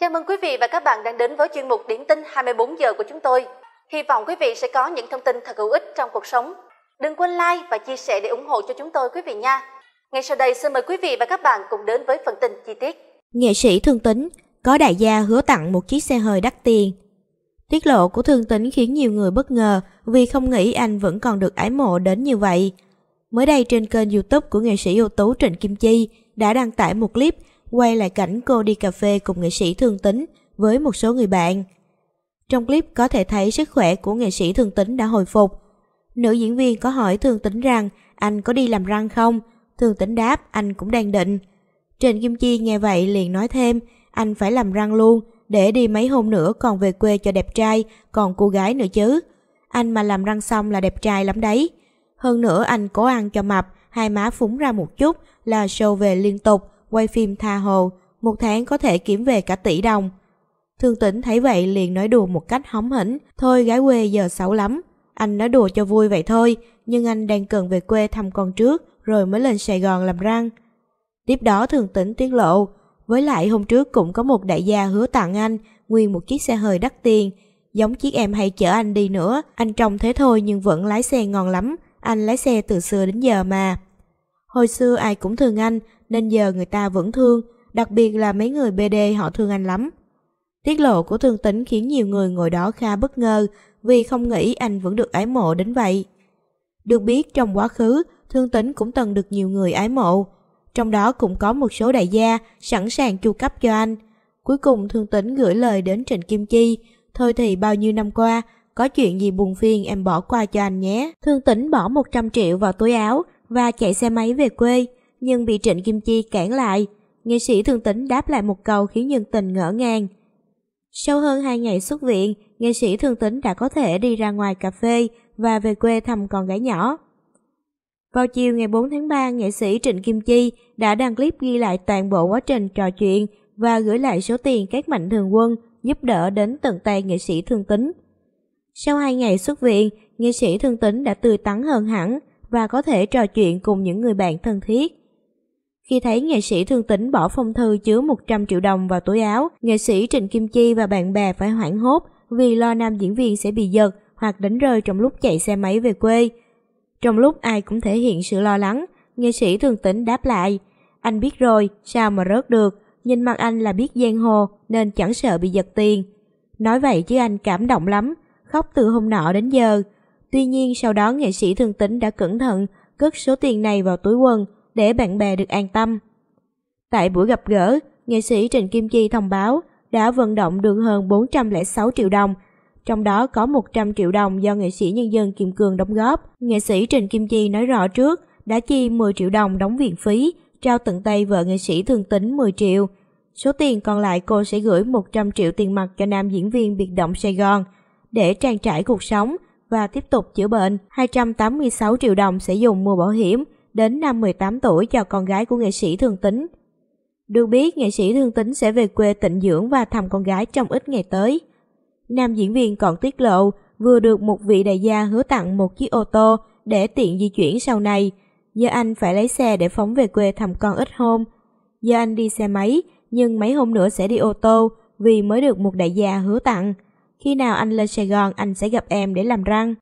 Chào mừng quý vị và các bạn đang đến với chuyên mục Điểm tin 24 giờ của chúng tôi. Hy vọng quý vị sẽ có những thông tin thật hữu ích trong cuộc sống. Đừng quên like và chia sẻ để ủng hộ cho chúng tôi quý vị nha. Ngay sau đây xin mời quý vị và các bạn cùng đến với phần tin chi tiết. Nghệ sĩ Thương Tính có đại gia hứa tặng một chiếc xe hơi đắt tiền. Tiết lộ của Thương Tính khiến nhiều người bất ngờ vì không nghĩ anh vẫn còn được ái mộ đến như vậy. Mới đây trên kênh YouTube của nghệ sĩ ưu tú Trịnh Kim Chi đã đăng tải một clip quay lại cảnh cô đi cà phê cùng nghệ sĩ thương tính với một số người bạn. Trong clip có thể thấy sức khỏe của nghệ sĩ thương tính đã hồi phục. Nữ diễn viên có hỏi thương tính rằng anh có đi làm răng không? Thương tính đáp anh cũng đang định. Trịnh Kim Chi nghe vậy liền nói thêm anh phải làm răng luôn để đi mấy hôm nữa còn về quê cho đẹp trai còn cô gái nữa chứ. Anh mà làm răng xong là đẹp trai lắm đấy. Hơn nữa anh cố ăn cho mập hai má phúng ra một chút là show về liên tục quay phim tha hồ, một tháng có thể kiếm về cả tỷ đồng. Thương tỉnh thấy vậy liền nói đùa một cách hóng hỉnh, thôi gái quê giờ xấu lắm, anh nói đùa cho vui vậy thôi, nhưng anh đang cần về quê thăm con trước, rồi mới lên Sài Gòn làm răng. Tiếp đó thường tỉnh tiết lộ, với lại hôm trước cũng có một đại gia hứa tặng anh nguyên một chiếc xe hơi đắt tiền, giống chiếc em hay chở anh đi nữa, anh trông thế thôi nhưng vẫn lái xe ngon lắm, anh lái xe từ xưa đến giờ mà. Hồi xưa ai cũng thương anh, nên giờ người ta vẫn thương, đặc biệt là mấy người BD họ thương anh lắm. Tiết lộ của thương tính khiến nhiều người ngồi đó kha bất ngờ vì không nghĩ anh vẫn được ái mộ đến vậy. Được biết trong quá khứ, thương tính cũng từng được nhiều người ái mộ. Trong đó cũng có một số đại gia sẵn sàng chu cấp cho anh. Cuối cùng thương tính gửi lời đến Trịnh Kim Chi, thôi thì bao nhiêu năm qua, có chuyện gì buồn phiền em bỏ qua cho anh nhé. Thương tính bỏ 100 triệu vào túi áo, và chạy xe máy về quê, nhưng bị Trịnh Kim Chi cản lại. Nghệ sĩ thường tính đáp lại một câu khiến nhân tình ngỡ ngàng. Sau hơn 2 ngày xuất viện, nghệ sĩ thường tính đã có thể đi ra ngoài cà phê và về quê thăm con gái nhỏ. Vào chiều ngày 4 tháng 3, nghệ sĩ Trịnh Kim Chi đã đăng clip ghi lại toàn bộ quá trình trò chuyện và gửi lại số tiền các mạnh thường quân giúp đỡ đến tận tay nghệ sĩ thương tính. Sau 2 ngày xuất viện, nghệ sĩ thương tính đã tươi tắn hơn hẳn và có thể trò chuyện cùng những người bạn thân thiết. Khi thấy nghệ sĩ thương tính bỏ phong thư chứa 100 triệu đồng vào túi áo, nghệ sĩ Trịnh Kim Chi và bạn bè phải hoảng hốt vì lo nam diễn viên sẽ bị giật hoặc đánh rơi trong lúc chạy xe máy về quê. Trong lúc ai cũng thể hiện sự lo lắng, nghệ sĩ thường tính đáp lại, anh biết rồi, sao mà rớt được, nhìn mặt anh là biết giang hồ nên chẳng sợ bị giật tiền. Nói vậy chứ anh cảm động lắm, khóc từ hôm nọ đến giờ, Tuy nhiên sau đó nghệ sĩ thương tính đã cẩn thận cất số tiền này vào túi quần để bạn bè được an tâm. Tại buổi gặp gỡ, nghệ sĩ Trịnh Kim Chi thông báo đã vận động được hơn 406 triệu đồng, trong đó có 100 triệu đồng do nghệ sĩ nhân dân Kim Cương đóng góp. Nghệ sĩ Trịnh Kim Chi nói rõ trước đã chi 10 triệu đồng đóng viện phí, trao tận tay vợ nghệ sĩ thương tính 10 triệu. Số tiền còn lại cô sẽ gửi 100 triệu tiền mặt cho nam diễn viên biệt động Sài Gòn để trang trải cuộc sống và tiếp tục chữa bệnh. 286 triệu đồng sẽ dùng mua bảo hiểm đến năm 18 tuổi cho con gái của nghệ sĩ Thương Tính. Được biết, nghệ sĩ Thương Tính sẽ về quê tịnh dưỡng và thăm con gái trong ít ngày tới. Nam diễn viên còn tiết lộ vừa được một vị đại gia hứa tặng một chiếc ô tô để tiện di chuyển sau này. Do anh phải lấy xe để phóng về quê thăm con ít hôm. Do anh đi xe máy, nhưng mấy hôm nữa sẽ đi ô tô vì mới được một đại gia hứa tặng. Khi nào anh lên Sài Gòn anh sẽ gặp em để làm răng.